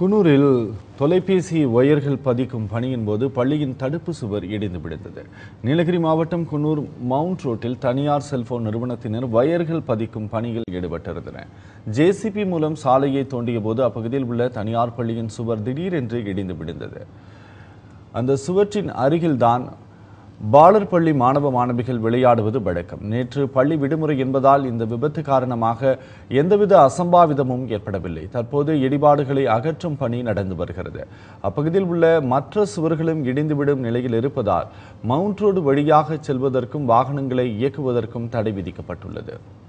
குனூரில் தொலைபேசி ஒயர்கள் பதிக்கும் பணியின் போது பள்ளியின் தடுப்பு சுவர் இடிந்து விழுந்தது நீலகிரி மாவட்டம் குன்னூர் மவுண்ட் ரோட்டில் தனியார் செல்போன் நிறுவனத்தினர் ஒயர்கள் பதிக்கும் பணியில் ஈடுபட்டிருந்தனர் ஜேசிபி மூலம் சாலையை தோண்டிய போது அப்பகுதியில் உள்ள தனியார் பள்ளியின் சுவர் திடீரென்று இடிந்து விழுந்தது அந்த சுவற்றின் அருகில்தான் பாலர் பள்ளி மாணவ மாணவிகள் விளையாடுவது வழக்கம் நேற்று பள்ளி விடுமுறை என்பதால் இந்த விபத்து காரணமாக எந்தவித அசம்பாவிதமும் ஏற்படவில்லை தற்போது இடிபாடுகளை அகற்றும் பணி நடந்து வருகிறது அப்பகுதியில் உள்ள மற்ற சுவர்களும் இடிந்துவிடும் நிலையில் இருப்பதால் மவுண்ட் ரோடு வழியாக செல்வதற்கும் வாகனங்களை இயக்குவதற்கும் தடை விதிக்கப்பட்டுள்ளது